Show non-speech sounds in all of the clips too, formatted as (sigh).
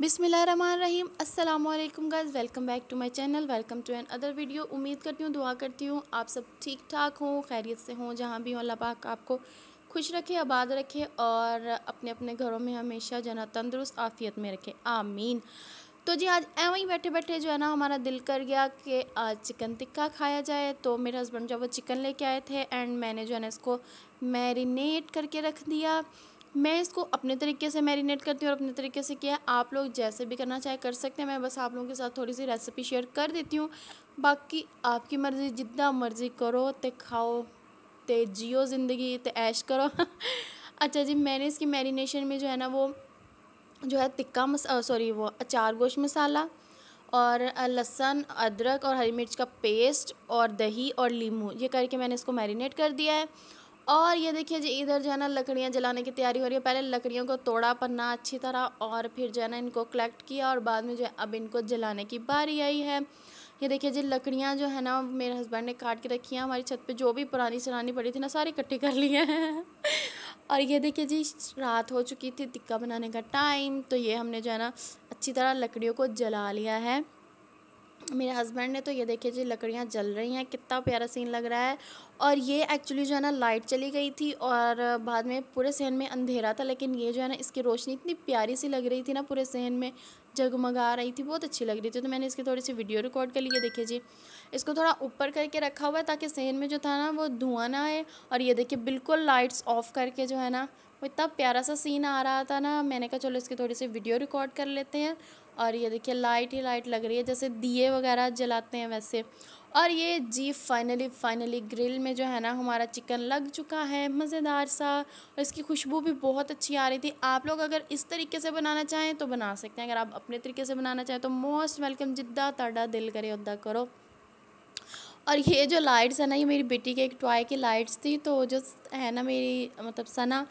बिसमिल रहीम girls guys welcome back to my channel welcome to another video उम्मीद करती हूँ दुआ करती हूँ आप सब ठीक ठाक हों खैरियत से हों जहाँ भी हों अल्लाह पाक आपको खुश रखे आबाद रखे और अपने अपने घरों में हमेशा जो ना तंदुरुस्त आफियत में रखे आमीन तो जी आज एवं ही बैठे बैठे जो है ना हमारा दिल कर गया कि आज चिकन टिक्का खाया जाए तो मेरे हस्बैंड जो वो चिकन लेके आए थे एंड मैंने जो है ना इसको मैरिनेट करके रख दिया मैं इसको अपने तरीके से मैरिनेट करती हूँ और अपने तरीके से किया आप लोग जैसे भी करना चाहे कर सकते हैं मैं बस आप लोगों के साथ थोड़ी सी रेसिपी शेयर कर देती हूँ बाकी आपकी मर्ज़ी जितना मर्ज़ी करो तो खाओ तो जियो ज़िंदगी तो ऐश करो (laughs) अच्छा जी मैंने इसकी मैरिनेशन में जो है ना वो जो है तिक्का मस सॉरी वो अचार गोश मसाला और लहसन अदरक और हरी मिर्च का पेस्ट और दही और लीमू ये करके मैंने इसको मैरिनेट कर दिया है और ये देखिए जी इधर जो है ना लकड़ियाँ जलाने की तैयारी हो रही है पहले लकड़ियों को तोड़ा पन्ना अच्छी तरह और फिर जो है ना इनको कलेक्ट किया और बाद में जो है अब इनको जलाने की बारी आई है ये देखिए जी लकड़ियाँ जो है ना मेरे हस्बैंड ने काट के रखी हैं हमारी छत पे जो भी पुरानी सरानी पड़ी थी ना सारी इकट्ठी कर ली हैं (laughs) और ये देखिए जी रात हो चुकी थी टिक्का बनाने का टाइम तो ये हमने जो है ना अच्छी तरह लकड़ियों को जला लिया है मेरे हस्बैंड ने तो ये देखे जी लकड़ियाँ जल रही हैं कितना प्यारा सीन लग रहा है और ये एक्चुअली जो है ना लाइट चली गई थी और बाद में पूरे सहन में अंधेरा था लेकिन ये जो है ना इसकी रोशनी इतनी प्यारी सी लग रही थी ना पूरे सहन में जगमगा रही थी बहुत अच्छी लग रही थी तो मैंने इसकी थोड़ी सी वीडियो रिकॉर्ड कर लिए देखिए जी इसको थोड़ा ऊपर करके रखा हुआ है ताकि सेहन में जो था ना वो धुआं ना है और ये देखिए बिल्कुल लाइट्स ऑफ करके जो है ना वो इतना प्यारा सा सीन आ रहा था ना मैंने कहा चलो इसकी थोड़ी सी वीडियो रिकॉर्ड कर लेते हैं और ये देखिए लाइट ही लाइट लग रही है जैसे दिए वगैरह जलाते हैं वैसे और ये जी फाइनली फाइनली ग्रिल में जो है ना हमारा चिकन लग चुका है मज़ेदार सा और इसकी खुशबू भी बहुत अच्छी आ रही थी आप लोग अगर इस तरीके से बनाना चाहें तो बना सकते हैं अगर आप अपने तरीके से बनाना चाहें तो मोस्ट वेलकम जिद्दा ताडा दिल करे उद्दा करो और ये जो लाइट्स है ना ये मेरी बेटी के एक टॉय की लाइट्स थी तो जो है ना मेरी मतलब सना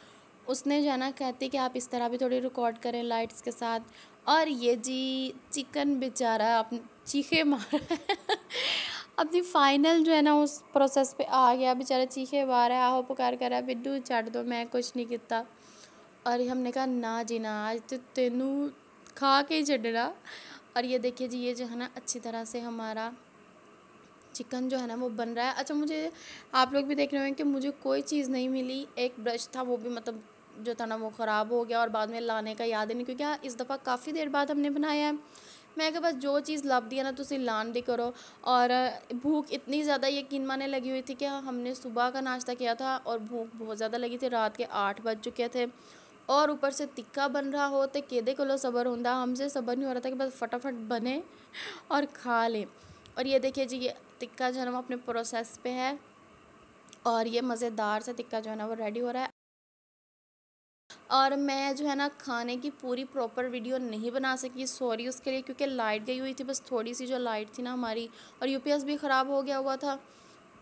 उसने जो है ना कहती कि आप इस तरह भी थोड़ी रिकॉर्ड करें लाइट्स के साथ और ये जी चिकन बेचारा अपने चीखे मार अब जी फाइनल जो है ना उस प्रोसेस पे आ गया बेचारा चीखे बार है आहो पुकार कर रहा है बिडू छड़ दो मैं कुछ नहीं किया और हमने कहा ना जी ना आज तो तेनू खा के ही छड़ना और ये देखिए जी ये जो है ना अच्छी तरह से हमारा चिकन जो है ना वो बन रहा है अच्छा मुझे आप लोग भी देख रहे हैं कि मुझे कोई चीज़ नहीं मिली एक ब्रश था वो भी मतलब जो था ना वो ख़राब हो गया और बाद में लाने का याद ही नहीं क्योंकि हाँ, इस दफ़ा काफ़ी देर बाद हमने बनाया है क्या बस जो चीज़ लभ दी है ना ਤੁਸੀਂ लान दी करो और भूख इतनी ज़्यादा यकीन माने लगी हुई थी कि हमने सुबह का नाश्ता किया था और भूख बहुत ज़्यादा लगी थी रात के आठ बज चुके थे और ऊपर से तिक्का बन रहा हो तो केदे को लो सबर हों हमसे सबर नहीं हो रहा था कि बस फटाफट बने और खा लें और ये देखिए जी ये तिक्का जो है ना वो अपने प्रोसेस पे है और ये मज़ेदार से तिक्का जो है ना वो रेडी हो रहा है और मैं जो है ना खाने की पूरी प्रॉपर वीडियो नहीं बना सकी सॉरी उसके लिए क्योंकि लाइट गई हुई थी बस थोड़ी सी जो लाइट थी ना हमारी और यू भी ख़राब हो गया हुआ था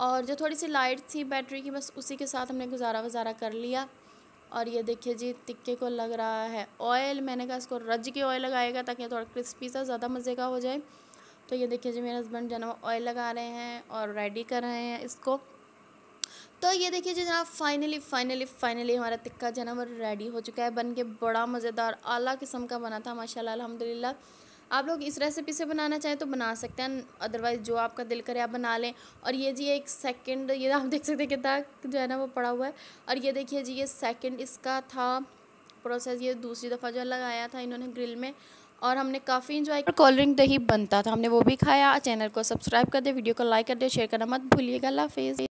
और जो थोड़ी सी लाइट थी बैटरी की बस उसी के साथ हमने गुजारा वजारा कर लिया और ये देखिए जी तिक्के को लग रहा है ऑयल मैंने कहा इसको रज के ऑयल लगाएगा ताकि थोड़ा क्रिस्पी सा ज़्यादा मज़े का हो जाए तो ये देखिए जी मेरे हस्बैंड जो है ना ऑयल लगा रहे हैं और रेडी कर रहे हैं इसको तो ये देखिए जनाब फाइनली फाइनली फाइनली हमारा तिक्का जनाब रेडी हो चुका है बन के बड़ा मज़ेदार आला किस्म का बना था माशाल्लाह अल्हम्दुलिल्लाह आप लोग इस रेसिपी से बनाना चाहें तो बना सकते हैं अदरवाइज़ जो आपका दिल करे आप बना लें और ये जी एक सेकंड ये आप देख सकते हैं कितना जो है ना वो पड़ा हुआ है और ये देखिए जी ये सेकंड इसका था प्रोसेस ये दूसरी दफ़ा जो लगाया था इन्होंने ग्रिल में और हमने काफ़ी इन्जॉय किया कोल्ड ड्रिंक दही बनता था हमने वो भी खाया चैनल को सब्सक्राइब कर दे वीडियो को लाइक कर दे शेयर करना मत भूलिएगा अल्लाह हाफिज़